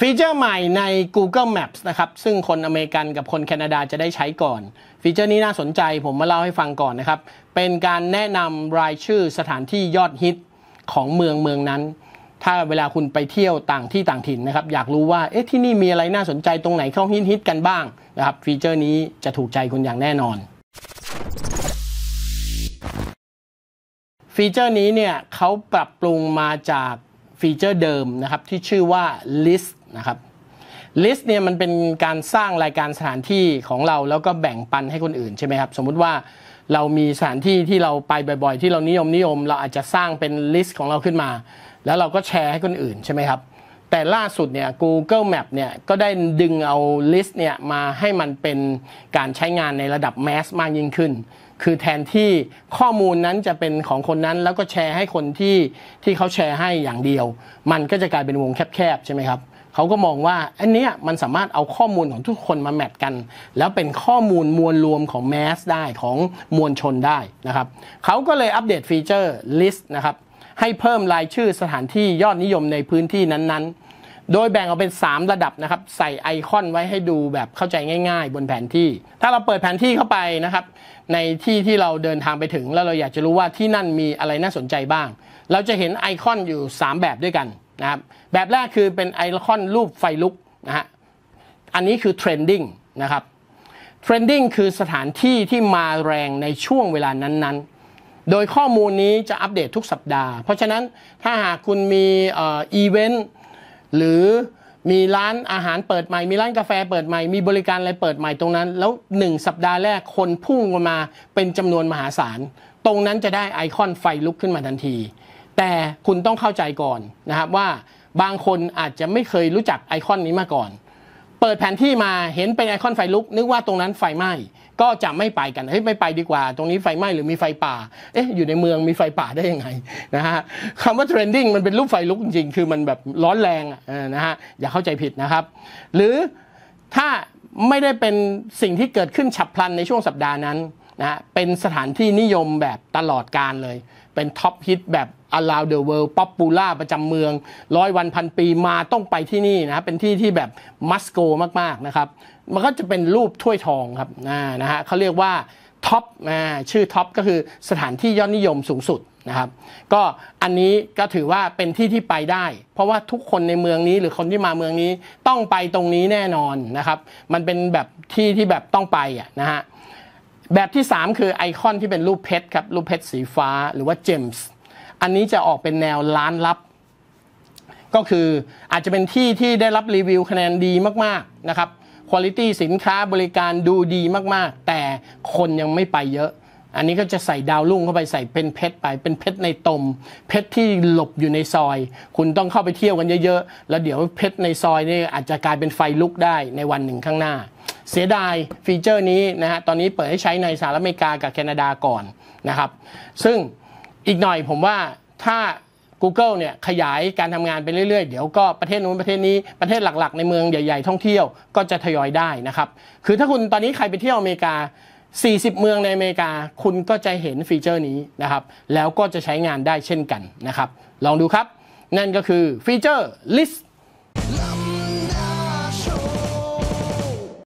ฟีเจอร์ใหม่ใน Google Maps นะครับซึ่งคนอเมริกันกับคนแคนาดาจะได้ใช้ก่อน ฟีเจอร์นี้น่าสนใจผมมาเล่าให้ฟังก่อนนะครับ เป็นการแนะนำรายชื่อสถานที่ยอดฮิตของเมืองเมืองนั้น ถ้าเวลาคุณไปเที่ยวต่างที่ต่างถิ่นนะครับ อยากรู้ว่าเอ๊ะที่นี่มีอะไรน่าสนใจตรงไหนเข้าฮิตฮิตกันบ้างนะครับฟีเจอร์นี้จะถูกใจคุณอย่างแน่นอน ฟีเจอร์นี้เนี่ยเขาปรับปรุงมาจากฟีเจอร์เดิมนะครับที่ชื่อว่า list นะครับลิสต์เนี่ยมันเป็นการสร้างรายการสถานที่ของเราแล้วก็แบ่งปันให้คนอื่นใช่ไหมครับสมมุติว่าเรามีสถานที่ที่เราไปบ่อยๆที่เรานิยมนิยม เราอาจจะสร้างเป็นลิสต์ของเราขึ้นมาแล้วเราก็แชร์ให้คนอื่นใช่ไหมครับแต่ล่าสุดเนี่ย Google Map เนี่ยก็ได้ดึงเอาลิสต์เนี่ยมาให้มันเป็นการใช้งานในระดับแมสมากยิ่งขึ้น คือแทนที่ข้อมูลนั้นจะเป็นของคนนั้นแล้วก็แชร์ให้คนที่ที่เขาแชร์ให้อย่างเดียว มันก็จะกลายเป็นวงแคบๆใช่ไหมครับเขาก็มองว่าอันนี้มันสามารถเอาข้อมูลของทุกคนมาแมทกัน แล้วเป็นข้อมูลมวลรวมของแมสได้ของมวลชนได้นะครับเขาก็เลยอัปเดตฟีเจอร์ลิสต์นะครับให้เพิ่มรายชื่อสถานที่ยอดนิยมในพื้นที่นั้นๆ โดยแบ่งออกเป็น 3 ระดับนะครับ ใส่ไอคอนไว้ให้ดูแบบเข้าใจง่ายๆบนแผนที่ ถ้าเราเปิดแผนที่เข้าไปนะครับในที่ที่เราเดินทางไปถึงแล้วเราอยากจะรู้ว่าที่นั่นมีอะไรน่าสนใจบ้าง เราจะเห็นไอคอนอยู่ 3 แบบด้วยกันนะครับแบบแรกคือเป็นไอคอนรูปไฟลุกนะฮะ อันนี้คือเทรนดิ้งนะครับ เทรนดิ้งคือสถานที่ที่มาแรงในช่วงเวลานั้นๆ โดยข้อมูลนี้จะอัปเดตทุกสัปดาห์ เพราะฉะนั้นถ้าหากคุณมีอีเวนต์หรือมีร้านอาหารเปิดใหม่ มีร้านกาแฟเปิดใหม่ มีบริการอะไรเปิดใหม่ตรงนั้น แล้ว 1 สัปดาห์แรกคนพุ่งมาเป็นจำนวนมหาศาลตรงนั้นจะได้ไอคอนไฟลุกขึ้นมาทันทีแต่คุณต้องเข้าใจก่อนนะครับว่าบางคนอาจจะไม่เคยรู้จักไอคอนนี้มาก่อน เปิดแผนที่มาเห็นเป็นไอคอนไฟลุกนึกว่าตรงนั้นไฟไหม้ก็จะไม่ไปกันเฮ้ยไม่ไปดีกว่า ตรงนี้ไฟไหม้หรือมีไฟป่าเอ๊ะอยู่ในเมืองมีไฟป่าได้ยังไงนะฮะคำว่าเทรนดิ้งมันเป็นรูปไฟลุกจริงๆคือมันแบบร้อนแรงนะฮะอย่าเข้าใจผิดนะครับหรือถ้าไม่ได้เป็นสิ่งที่เกิดขึ้นฉับพลันในช่วงสัปดาห์นั้นนะเป็นสถานที่นิยมแบบตลอดการเลย เป็นท็อปฮิตแบบ around the world ป๊อปปูล่าประจำเมืองร้อยวันพันปีมาต้องไปที่นี่นะ เป็นที่ที่แบบมัสโกมาก ๆ นะครับ มันก็จะเป็นรูปถ้วยทองครับนะฮะเขาเรียกว่าท็อปชื่อท็อปก็คือสถานที่ยอดนิยมสูงสุดนะครับ ก็อันนี้ก็ถือว่าเป็นที่ที่ไปได้ เพราะว่าทุกคนในเมืองนี้หรือคนที่มาเมืองนี้ต้องไปตรงนี้แน่นอนนะครับ มันเป็นแบบที่ที่แบบต้องไปอ่ะนะฮะแบบที่ 3 คือไอคอนที่เป็นรูปเพชรครับรูปเพชรสีฟ้าหรือว่าเจมส์อันนี้จะออกเป็นแนวล้านลับ ก็คืออาจจะเป็นที่ที่ได้รับรีวิวคะแนนดีมาก ๆ นะครับคุณภาพสินค้าบริการดูดีมากๆ แต่คนยังไม่ไปเยอะ อันนี้ก็จะใส่ดาวรุ่งเข้าไปใส่เป็นเพชรไปเป็นเพชรในตม เพชรที่หลบอยู่ในซอย คุณต้องเข้าไปเที่ยวกันเยอะๆแล้วเดี๋ยวเพชรในซอยนี่อาจจะกลายเป็นไฟลุกได้ในวันหนึ่งข้างหน้าเสียดายฟีเจอร์นี้นะฮะตอนนี้เปิดให้ใช้ในสหรัฐอเมริกากับแคนาดาก่อนนะครับซึ่งอีกหน่อยผมว่าถ้า Google เนี่ยขยายการทำงานไปเรื่อย ๆ เดี๋ยว ก็ประเทศนู้นประเทศนี้ประเทศหลัก ๆในเมืองใหญ่ ๆ ท่องเที่ยวก็จะทยอยได้นะครับคือถ้าคุณตอนนี้ใครไปเที่ยวอเมริกา 40 เมืองในอเมริกา คุณก็จะเห็นฟีเจอร์นี้นะครับแล้วก็จะใช้งานได้เช่นกันนะครับลองดูครับ นั่นก็คือฟีเจอร์ list